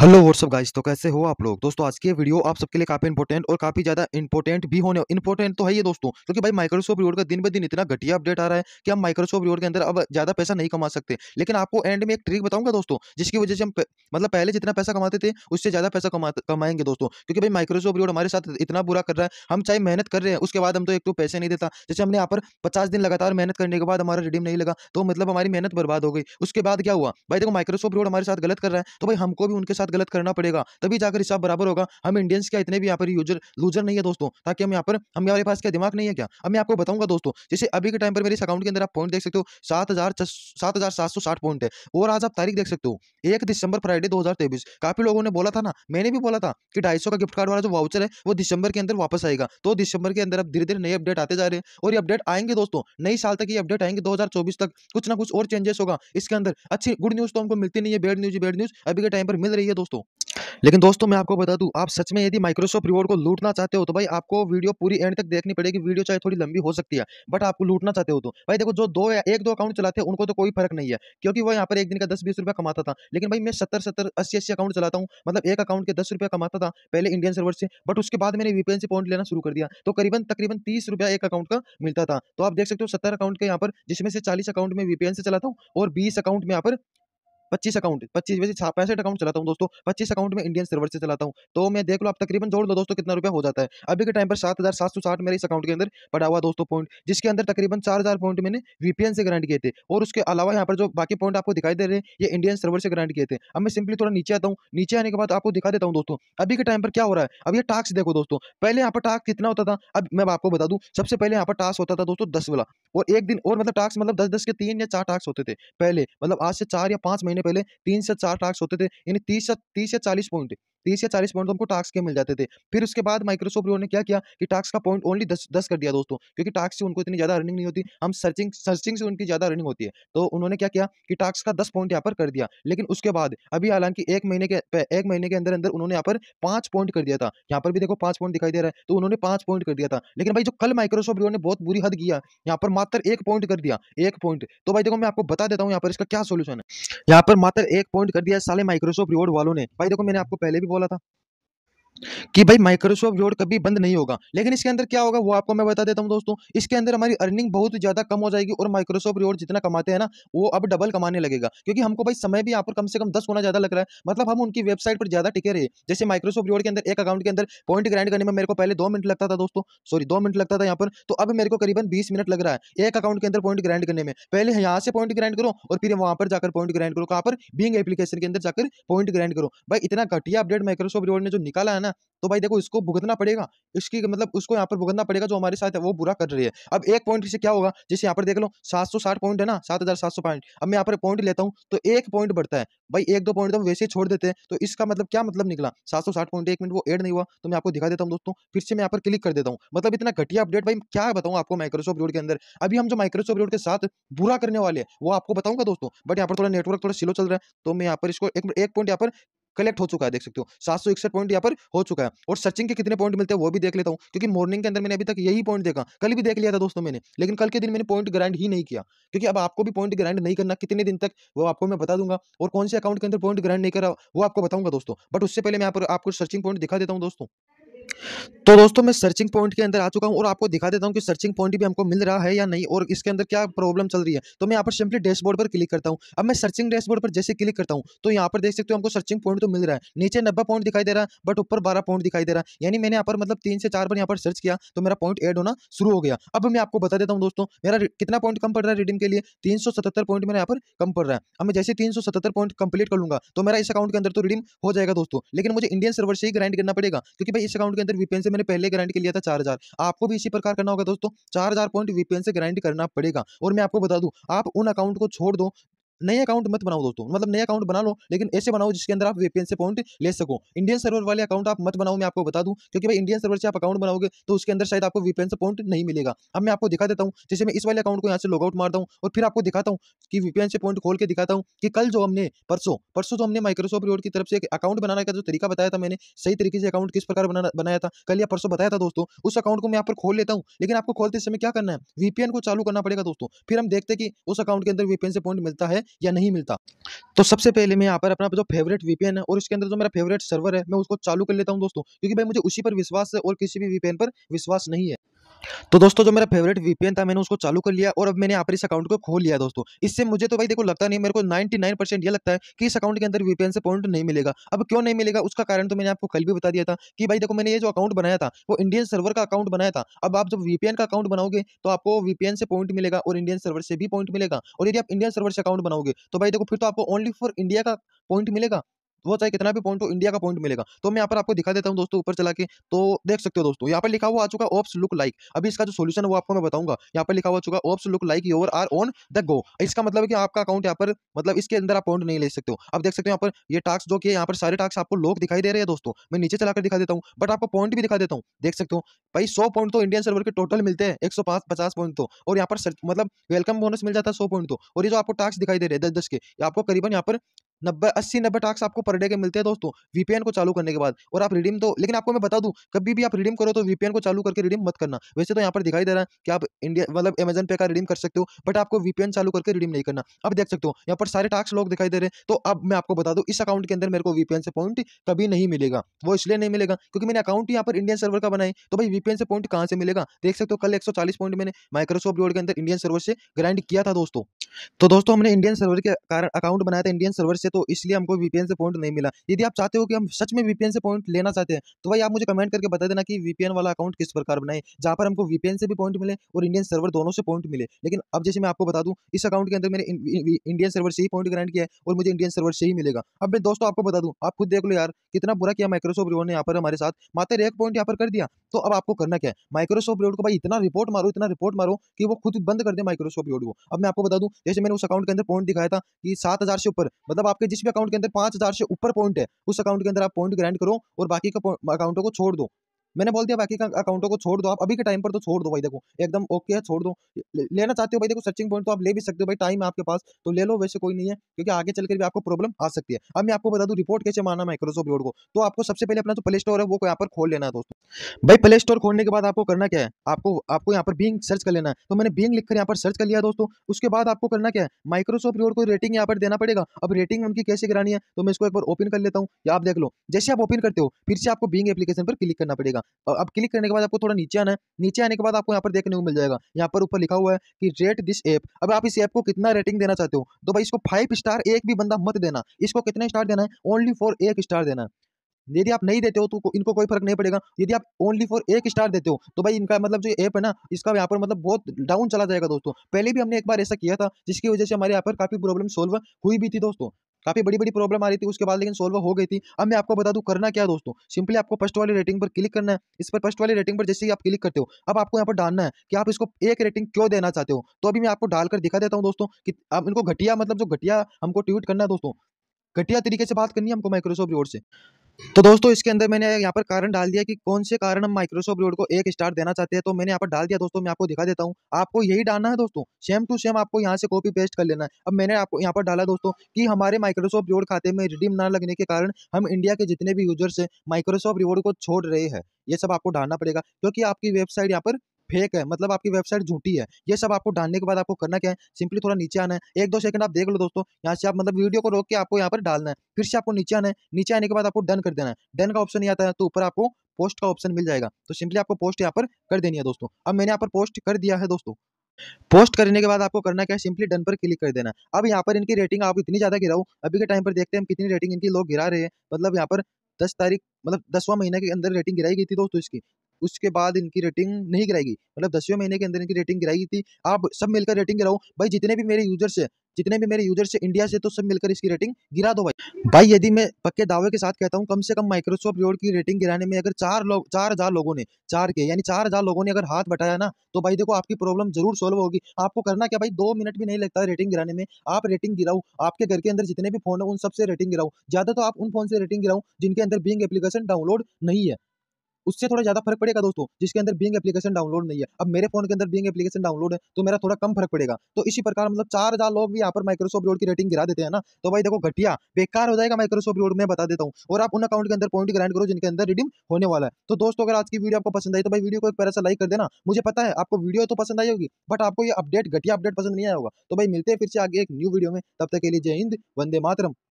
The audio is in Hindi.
हेलो व्हाट्सअप गाइस तो कैसे हो आप लोग दोस्तों आज की वीडियो आप सबके लिए काफी इंपॉर्टेंट और काफी ज्यादा इंपॉर्टेंट भी होने इंपॉर्टेंट तो है ये दोस्तों क्योंकि भाई माइक्रोसॉफ्ट रिवॉर्ड का दिन ब दिन इतना घटिया अपडेट आ रहा है कि हम माइक्रोसॉफ्ट रिवॉर्ड के अंदर अब ज्यादा पैसा नहीं कमा सकते लेकिन आपको एंड में एक ट्रिक बताऊंगा दोस्तों जिसकी वजह से हम मतलब पहले जितना पैसा कमाते थे उससे ज्यादा पैसा कमा कमाएंगे दोस्तों क्योंकि भाई माइक्रोसॉफ्ट रिवॉर्ड हमारे साथ इतना बुरा कर रहा है हम चाहे मेहनत कर रहे हैं उसके बाद हम तो एक तो पैसे नहीं देता जैसे हमने यहाँ पर पचास दिन लगातार मेहनत करने के बाद हमारा रिडीम नहीं लगा तो मतलब हमारी मेहनत बर्बाद हो गई उसके बाद क्या हुआ भाई देखो माइक्रोसॉफ्ट रिवॉर्ड हमारे साथ गलत कर रहा है तो भाई हमको भी उनके साथ साथ गलत करना पड़ेगा तभी जाकर हिसाब बराबर होगा हम इंडियंस क्या इतने भी यहाँ पर यूजर लूजर नहीं है दोस्तों ताकि हम यहाँ पर हमारे पास क्या दिमाग नहीं है क्या अब मैं आपको बताऊंगा दोस्तों जैसे अभी के टाइम पर मेरे इस अकाउंट के अंदर आप पॉइंट देख सकते हो सात हजार पॉइंट है और आज आप तारीख देख सकते हो एक दिसंबर फ्राइडे दो हजार तेईस काफी लोगों ने बोला था ना मैंने भी बोला था कि ढाई सौ का गिफ्ट कार्ड वाला जो वाउचर है वो दिसंबर के अंदर वापस आएगा तो दिसंबर के अंदर अब धीरे धीरे नए अपडेट आते जा रहे हैं और ये अपडेट आएंगे दोस्तों नई साल तक ये अपडेट आएंगे दो तक कुछ ना कुछ और चेंजेस होगा इसके अंदर अच्छी गुड न्यूज़ तो हमको मिलती नहीं है बैड न्यूज़ बैड न्यूज़ अभी के टाइम पर मिल रही है है दोस्तों लेकिन दोस्तों मैं आपको बता दूं आप सच में यदि माइक्रोसॉफ्ट रिवॉर्ड को लूटना चाहते हो तो भाई आपको वीडियो पूरी एंड तक देखनी पड़ेगी वीडियो चाहे थोड़ी लंबी हो सकती है बट आपको लूटना चाहते हो तो भाई देखो जो दो एक दो अकाउंट चलाते हैं उनको तो कोई फर्क नहीं है क्योंकि वो यहाँ पर एक दिन का दस बीस रुपया कमाता था लेकिन भाई मैं सत्तर सत्तर अस्सी अस्सी अकाउंट चलाता हूँ मतलब एक अकाउंट के दस रुपया कमाता था पहले इंडियन सर्वर से बट उसके बाद मैंने वीपीएन से पॉइंट लेना शुरू कर दिया तो करीबन तकरीबन तीस रुपया एक अकाउंट का मिलता था तो आप देख सकते हो सत्तर अकाउंट के यहाँ पर जिसमें से चालीस अकाउंट में वीपीएन से चलाता हूँ और बीस अकाउंट में यहाँ पर पच्चीस अकाउंट पच्चीस वैसे पैसठ अकाउंट चलाता हूँ दोस्तों पच्चीस अकाउंट में इंडियन सर्वर से चलाता हूँ तो मैं देख लो आप तकरीबन जोड़ दो दोस्तों कितना रुपया हो जाता है अभी के टाइम पर सात हज़ार सात सौ साठ मेरे इस अकाउंट के अंदर पड़ा हुआ दोस्तों पॉइंट जिसके अंदर तकरीबन चार हज़ार पॉइंट मैंने वीपीएन से ग्रांट किए थे और उसके अलावा यहाँ पर जो बाकी पॉइंट आपको दिखाई दे रहे हैं ये इंडियन सर्वर से ग्रांट किए थे अब मैं सिंपली थोड़ा नीचे आता हूँ नीचे आने के बाद आपको दिखा देता हूँ दोस्तों अभी के टाइम पर क्या हो रहा है अब ये टास्क देखो दोस्तों पहले यहाँ पर टास्क कितना होता था अब मैं आपको बता दूँ सबसे पहले यहाँ पर टास्क होता था दोस्तों दस वाला और एक दिन और मतलब टास्क मतलब दस दस के तीन या चार टास्क होते थे पहले मतलब आज से चार या पाँच महीने महीने पहले तीन से चार टास्क होते थे यानी तीस से तीस या चालीस पॉइंट तीस या चालीस पॉइंट तो हमको टास्क के मिल जाते थे फिर उसके बाद माइक्रोसॉफ्ट ने क्या किया कि टास्क का पॉइंट ओनली दस दस कर दिया दोस्तों क्योंकि टास्क से उनको इतनी ज़्यादा अर्निंग नहीं होती हम सर्चिंग सर्चिंग से उनकी ज़्यादा अर्निंग होती है तो उन्होंने क्या किया कि टास्क का दस पॉइंट यहाँ पर कर दिया लेकिन उसके बाद अभी हालांकि एक महीने के एक महीने के अंदर अंदर उन्होंने यहाँ पर पाँच पॉइंट कर दिया था यहाँ पर भी देखो पाँच पॉइंट दिखाई दे रहा है तो उन्होंने पाँच पॉइंट कर दिया था लेकिन भाई जो कल माइक्रोसॉफ्ट ने बहुत बुरी हद किया यहाँ पर मात्र एक पॉइंट कर दिया एक पॉइंट तो भाई देखो मैं आपको बता देता हूँ यहाँ पर इसका क्या सोल्यूशन है यहाँ पर मात्र एक पॉइंट कर दिया साले माइक्रोसॉफ्ट रिवॉर्ड वालों ने भाई देखो मैंने आपको पहले भी बोला था कि भाई माइक्रोसॉफ्ट जोड़ कभी बंद नहीं होगा लेकिन इसके अंदर क्या होगा वो आपको मैं बता देता हूँ दोस्तों इसके अंदर हमारी अर्निंग बहुत ज़्यादा कम हो जाएगी और माइक्रोसॉफ्ट जोड़ जितना कमाते हैं ना वो अब डबल कमाने लगेगा क्योंकि हमको भाई समय भी यहाँ पर कम से कम दस गुना ज़्यादा लग रहा है मतलब हम उनकी वेबसाइट पर ज़्यादा टिके रहे जैसे माइक्रोसॉफ्ट जोड़ के अंदर एक अकाउंट के अंदर पॉइंट ग्राइंड करने में मेरे को पहले दो मिनट लगता था दोस्तों सॉरी दो मिनट लगता था यहाँ पर तो अब मेरे को करीबन बीस मिनट लग रहा है एक अकाउंट के अंदर पॉइंट ग्राइंड करने में पहले यहाँ से पॉइंट ग्राइंड करो और फिर वहां पर जाकर पॉइंट ग्राइंड करो कहाँ पर बिंग एप्लीकेशन के अंदर जाकर पॉइंट ग्राइंड करो भाई इतना घटिया अपडेट माइक्रोसॉफ्ट जोड़ ने जो निकाला है ना तो भाई देखो इसको भुगतना पड़ेगा इसकी मतलब उसको यहाँ पर भुगतना पड़ेगा जो हमारे साथ है वो बुरा कर रही है अब एक पॉइंट से क्या होगा जैसे यहाँ पर देख लो सात सौ साठ पॉइंट है ना सात हज़ार सात सौ पॉइंट अब मैं यहाँ पर पॉइंट लेता हूँ तो एक पॉइंट बढ़ता है भाई एक दो पॉइंट तो वैसे ही छोड़ देते हैं तो इसका मतलब क्या मतलब निकला सात सौ साठ पॉइंट एक मिनट वो एड नहीं हुआ तो मैं आपको दिखा देता हूँ दोस्तों फिर से मैं यहाँ पर क्लिक कर देता हूँ मतलब इतना घटिया अपडेट भाई क्या बताऊँ आपको माइक्रोसॉफ्ट रोड के अंदर अभी हम जो माइक्रोसॉफ्ट रोड के साथ बुरा करने वाले वो आपको बताऊंगा दोस्तों बट यहाँ पर थोड़ा नेटवर्क थोड़ा स्लो चल रहा है तो मैं यहाँ पर इसको एक पॉइंट यहाँ पर कलेक्ट हो चुका है देख सकते हो सात सौ इकसठ पॉइंट यहाँ पर हो चुका है और सर्चिंग के कितने पॉइंट मिलते हैं वो भी देख लेता हूँ क्योंकि मॉर्निंग के अंदर मैंने अभी तक यही पॉइंट देखा कल भी देख लिया था दोस्तों मैंने लेकिन कल के दिन मैंने पॉइंट ग्राइंड ही नहीं किया क्योंकि अब आपको भी पॉइंट ग्राइंड नहीं करना कितने दिन तक वो आपको मैं बता दूंगा और कौन से अकाउंट के अंदर पॉइंट ग्राइंड नहीं करा वो आपको बताऊंगा दोस्तों बट उससे पहले मैं यहाँ पर आपको सर्चिंग पॉइंट दिखा देता हूँ दोस्तों तो दोस्तों मैं सर्चिंग पॉइंट के अंदर आ चुका हूँ और आपको दिखा देता हूँ कि सर्चिंग पॉइंट भी हमको मिल रहा है या नहीं और इसके अंदर क्या प्रॉब्लम चल रही है तो मैं यहाँ पर सिंपली डैशबोर्ड पर क्लिक करता हूँ अब मैं सर्चिंग डैशबोर्ड पर जैसे क्लिक करता हूँ तो यहाँ पर देख सकते हो हमको सर्चिंग पॉइंट तो मिल रहा है नीचे नब्बे पॉइंट दिखाई दे रहा है बट ऊपर बारह पॉइंट दिखाई दे रहा है यानी मैंने यहाँ पर मतलब तीन से चार बार यहाँ पर सर्च किया तो मेरा पॉइंट एड होना शुरू हो गया अब मैं आपको बता देता हूँ दोस्तों मेरा कितना पॉइंट कम पड़ रहा है रीडिंग के लिए तीन पॉइंट मेरा यहाँ पर कम पड़ रहा है अब मैं जैसे तीन पॉइंट कंप्लीट कर लूँगा तो मेरा इस अकाउंट के अंदर तो रिडीम हो जाएगा दोस्तों लेकिन मुझे इंडियन सर्वर से ही ग्राइंड करना पड़ेगा क्योंकि भाई इस अकाउंट के अंदर वीपीएन से मैंने पहले ग्राइंड कर लिया था चार हजार आपको भी इसी प्रकार करना होगा दोस्तों चार हजार पॉइंट वीपीएन से ग्राइंड करना पड़ेगा और मैं आपको बता दूं आप उन अकाउंट को छोड़ दो नए अकाउंट मत बनाओ दोस्तों मतलब नया अकाउंट बना लो लेकिन ऐसे बनाओ जिसके अंदर आप वीपीएन से पॉइंट ले सको इंडियन सर्वर वाले अकाउंट आप मत बनाओ मैं आपको बता दूं क्योंकि भाई इंडियन सर्वर से आप अकाउंट बनाओगे तो उसके अंदर शायद आपको वीपीएन से पॉइंट नहीं मिलेगा अब मैं आपको दिखा देता हूँ जैसे मैं इस वाले अकाउंट को यहाँ से लॉगआउट मारता हूँ और फिर आपको दिखाता हूँ कि वीपीएन से पॉइंट खोल के दिखाता हूँ कि कल जो हमने परसों परसों जो हमने माइक्रोसॉफ्ट रोड की तरफ से एक अकाउंट बनाने का जो तरीका बताया था मैंने सही तरीके से अकाउंट किस प्रकार बनाया था कल या परसों बताया था दोस्तों उस अकाउंट को मैं यहाँ पर खोल लेता हूँ लेकिन आपको खोलते समय क्या करना है वीपीएन को चालू करना पड़ेगा दोस्तों फिर हम देखते हैं कि उस अकाउंट के अंदर वीपीएन से पॉइंट मिलता है या नहीं मिलता तो सबसे पहले मैं यहाँ पर अपना जो फेवरेट वीपीएन है और उसके अंदर जो मेरा फेवरेट सर्वर है मैं उसको चालू कर लेता हूँ दोस्तों क्योंकि भाई मुझे उसी पर विश्वास है और किसी भी वीपीएन पर विश्वास नहीं है तो दोस्तों जो मेरा फेवरेट वीपीएन था मैंने उसको चालू कर लिया और अब मैंने आप इस अकाउंट को खोल लिया दोस्तों इससे मुझे तो भाई देखो लगता नहीं मेरे को 99 परसेंट ये लगता है कि इस अकाउंट के अंदर वीपीएन से पॉइंट नहीं मिलेगा अब क्यों नहीं मिलेगा उसका कारण तो मैंने आपको कल भी बता दिया था कि भाई देखो मैंने ये जो अकाउंट बनाया था वो इंडियन सर्वर का अकाउंट बनाया था अब आप जब वीपीएन का अकाउंट बनाओगे तो आपको वीपीएन से पॉइंट मिलेगा और इंडियन सर्वर से भी पॉइंट मिलेगा और यदि आप इंडियन सर्वर से अकाउंट बनाओगे तो भाई देखो फिर तो आपको ओनली फॉर इंडिया का पॉइंट मिलेगा वो चाहे कितना भी पॉइंट हो इंडिया का पॉइंट मिलेगा तो मैं यहाँ पर आपको दिखा देता हूँ दोस्तों ऊपर चला के तो देख सकते हो दोस्तों यहाँ पर लिखा हुआ आ चुका ऑप्स लुक लाइक अभी इसका जो सोल्यूशन है वो आपको मैं बताऊंगा यहाँ पर लिखा हुआ चुका oops look like you're are on the go इसका मतलब कि आपका अकाउंट यहाँ पर मतलब इसके अंदर आप पॉइंट नहीं ले सकते हो आप देख सकते हो यहाँ पर ये टास्क जो कि यहाँ पर सारे टास्क आपको लोग दिखाई दे रहे हैं दोस्तों मैं नीचे चलाकर दिखा देता हूँ बट आपको पॉइंट भी दिखा देता हूँ देख सकते हो भाई सौ पॉइंट तो इंडियन सर्वर के टोटल मिलते हैं एक सौ पॉइंट तो और यहाँ पर मतलब वेलकम बोनस मिल जाता है सौ पॉइंट तो और ये जो आपको टास्क दिखाई दे रहे हैं दस दस के आपको करीबन यहाँ पर नब्बे अस्सी नब्बे टास्क आपको पर डे के मिलते हैं दोस्तों वीपीएन को चालू करने के बाद और आप रिडीम तो लेकिन आपको मैं बता दूं कभी भी आप रिडीम करो तो वीपीएन को चालू करके रिडीम मत करना वैसे तो यहाँ पर दिखाई दे रहा है कि आप इंडिया मतलब अमेजन पे का रिडीम कर सकते हो बट आपको वीपीएन चालू करके रिडीम नहीं करना आप देख सकते हो यहाँ पर सारे टास्क लोग दिखाई दे रहे हैं तो अब मैं आपको बता दूँ इस अकाउंट के अंदर मेरे को वीपीएन से पॉइंट कभी नहीं मिलेगा वो इसलिए नहीं मिलेगा क्योंकि मैंने अकाउंट यहाँ पर इंडियन सर्वर का बनाए तो भाई वीपीएन से पॉइंट कहाँ से मिलेगा देख सकते हो कल एक पॉइंट मैंने माइक्रोसॉफ्ट जोड़ के अंदर इंडियन सर्वर से ग्राइंड किया था दोस्तों तो दोस्तों हमने इंडियन सर्वर के कारण अकाउंट बनाया था इंडियन सर्वर से तो इसलिए हमको वीपीएन से पॉइंट नहीं मिला यदि आप चाहते हो कि हम सच में वीपीएन से पॉइंट लेना चाहते हैं तो भाई आप मुझे कमेंट करके बता देना कि वीपीएन वाला अकाउंट किस प्रकार बनाए जहां पर हमको वीपीएन से भी पॉइंट मिले और इंडियन सर्वर दोनों से पॉइंट मिले लेकिन अब जैसे मैं आपको बता दूं इस अकाउंट के अंदर मैंने इंडियन सर्वर से ही पॉइंट ग्रांड किया है और मुझे इंडियन सर्वर से ही मिलेगा अब मैं दोस्तों आपको बता दूँ आप खुद देख लो यार कितना बुरा किया माइक्रोसॉफ्ट रिवॉर्ड ने यहाँ पर हमारे साथ मात्र एक पॉइंट यहाँ पर कर दिया तो अब आपको करना क्या है माइक्रोसॉफ्ट रिवॉर्ड को भाई इतना रिपोर्ट मारो इतना रिपोर्ट मारो कि वो खुद बंद कर दे माइक्रोसॉफ्ट रिवॉर्ड को अब मैं आपको बता दूँ जैसे मैंने उस अकाउंट के अंदर पॉइंट दिखाया था कि सात से ऊपर मतलब आपके जिस भी अकाउंट के अंदर पांच हज़ार से ऊपर पॉइंट है उस अकाउंट के अंदर आप पॉइंट ग्रांड करो और बाकी का अकाउंटों को छोड़ दो मैंने बोल दिया बाकी का अकाउंटों को छोड़ दो आप अभी के टाइम पर तो छोड़ दो भाई देखो एकदम ओके है छोड़ दो लेना चाहते हो भाई देखो सर्चिंग पॉइंट तो आप ले भी सकते हो भाई टाइम है आपके पास तो ले लो वैसे कोई नहीं है क्योंकि आगे चल भी आपको प्रॉब्लम आ सकती है अब मैं आपको बता दूँ रिपोर्ट कैसे माना माइक्रोसॉफ्ट रोड को तो आपको सबसे पहले अपना जो प्ले स्टोर है वो यहाँ पर खोल लेना है दोस्तों भाई प्ले स्टोर खोलने के बाद आपको करना क्या है आपको आपको यहाँ पर बींग सर्च कर लेना है तो मैंने बींग लिखकर यहाँ पर सर्च कर लिया दोस्तों उसके बाद आपको करना क्या है माइक्रोसॉफ्ट रोड को रेटिंग यहाँ पर देना पड़ेगा अब रेटिंग उनकी कैसे करानी है तो मैं इसको एक बार ओपन कर लेता हूँ या आप देख लो जैसे आप ओपन करते हो फिर से आपको बींग एप्लीकेशन पर क्लिक करना पड़ेगा और अब क्लिक करने के बाद आपको थोड़ा नीचे आना है नीचे आने के बाद आपको यहाँ पर देखने को मिल जाएगा यहाँ पर ऊपर लिखा हुआ है कि रेट दिस ऐप अब आप इस ऐप को कितना रेटिंग देना चाहते हो तो भाई इसको फाइव स्टार एक भी बंदा मत देना इसको कितने स्टार देना है ओनली फॉर एक स्टार देना है यदि आप नहीं देते हो तो इनको कोई फर्क नहीं पड़ेगा यदि आप ओनली फॉर एक स्टार देते हो तो भाई इनका मतलब जो ऐप है ना इसका यहाँ पर मतलब बहुत डाउन चला जाएगा दोस्तों पहले भी हमने एक बार ऐसा किया था जिसकी वजह से हमारे यहाँ पर काफ़ी प्रॉब्लम सोल्व हुई भी थी दोस्तों काफ़ी बड़ी बड़ी प्रॉब्लम आ रही थी उसके बाद लेकिन सोल्व हो गई थी अब मैं आपको बता दूँ करना क्या दोस्तों सिंपली आपको फर्स्ट वाली रेटिंग पर क्लिक करना है इस पर फर्स्ट वाली रेटिंग पर जैसे ही आप क्लिक करते हो अब आपको यहाँ पर डालना है कि आप इसको एक रेटिंग क्यों देना चाहते हो तो अभी मैं आपको डालकर दिखा देता हूँ दोस्तों कि आप इनको घटिया मतलब जो घटिया हमको ट्वीट करना है दोस्तों घटिया तरीके से बात करनी है हमको माइक्रोसॉफ्ट रिवॉर्ड से तो दोस्तों इसके अंदर मैंने यहाँ पर कारण डाल दिया कि कौन से कारण हम माइक्रोसॉफ्ट वर्ड को एक स्टार देना चाहते हैं तो मैंने यहाँ पर डाल दिया दोस्तों मैं आपको दिखा देता हूँ आपको यही डालना है दोस्तों सेम टू सेम आपको यहाँ से कॉपी पेस्ट कर लेना है अब मैंने आपको यहाँ पर डाला दोस्तों कि हमारे माइक्रोसॉफ्ट रिवॉर्ड खाते में रिडीम ना लगने के कारण हम इंडिया के जितने भी यूजर्स हैं माइक्रोसॉफ्ट रिवॉर्ड को छोड़ रहे हैं ये सब आपको डालना पड़ेगा क्योंकि आपकी वेबसाइट यहाँ पर फेक है मतलब आपकी वेबसाइट झूठी है ये सब आपको डालने के बाद आपको करना क्या है सिंपली थोड़ा नीचे आना है एक दो सेकंड आप देख लो दोस्तों यहाँ से आप मतलब वीडियो को रोक के आपको यहाँ पर डालना है फिर से आपको नीचे आना है नीचे आने के बाद आपको डन कर देना है डन का ऑप्शन नहीं आता है तो ऊपर आपको पोस्ट का ऑप्शन मिल जाएगा तो सिंपली आपको पोस्ट यहाँ पर कर देनी है दोस्तों अब मैंने यहाँ पर पोस्ट कर दिया है दोस्तों पोस्ट करने के बाद आपको करना क्या है सिंपली डन पर क्लिक कर देना अब यहाँ पर इनकी रेटिंग आप इतनी ज़्यादा गिराओ अभी के टाइम पर देखते हैं हम कितनी रेटिंग इनकी लोग गिरा रहे हैं मतलब यहाँ पर दस तारीख मतलब दसवां महीने के अंदर रेटिंग गिराई गई थी दोस्तों इसकी उसके बाद इनकी रेटिंग नहीं गिराएगी मतलब दसवें महीने के अंदर इनकी रेटिंग गिराई थी आप सब मिलकर रेटिंग गिराओ भाई जितने भी मेरे यूजर्स है जितने भी मेरे यूजर्स है इंडिया से तो सब मिलकर इसकी रेटिंग गिरा दो भाई भाई यदि मैं पक्के दावे के साथ कहता हूँ कम से कम माइक्रोसॉफ्ट रोड की रेटिंग गिराने में अगर चार लोग चार हजार लोगों ने चार के यानी चार हजार लोगों ने अगर हाथ बटाया ना तो भाई देखो आपकी प्रॉब्लम जरूर सॉल्व होगी आपको करना क्या भाई दो मिनट भी नहीं लगता है रेटिंग गिराने में आप रेटिंग गिराओ आपके घर के अंदर जितने भी फोन है उन सबसे रेटिंग गिराओ ज्यादा तो आप उन फोन से रेटिंग गिराओ जिनके अंदर बिंग एप्लीकेशन डाउनलोड नहीं है उससे थोड़ा ज़्यादा फर्क पड़ेगा दोस्तों जिसके अंदर बिंग एप्लीकेशन डाउनलोड नहीं है अब मेरे फोन के अंदर बिंग एप्लीकेशन डाउनलोड है तो मेरा थोड़ा कम फर्क पड़ेगा तो इसी प्रकार मतलब चार हज़ार लोग भी यहाँ पर माइक्रोसॉफ्ट रोड की रेटिंग गिरा देते हैं ना तो भाई देखो घटिया बेकार हो जाएगा माइक्रोसॉफ्ट रोड में बता देता हूँ और आप उन अकाउंट के अंदर पॉइंट ग्राइंड करो जिनके अंदर रिडीम होने वाला है तो दोस्तों अगर आज की वीडियो आपको पसंद आई तो भाई वीडियो को एक पैसा लाइक कर देना मुझे पता है आपको वीडियो तो पसंद आई होगी बट आपको ये अपडेट घटिया अपडेट पसंद नहीं आया होगा तो भाई मिलते हैं फिर से आगे एक न्यू वीडियो में तब तक के लिए जय हिंद वंदे मातरम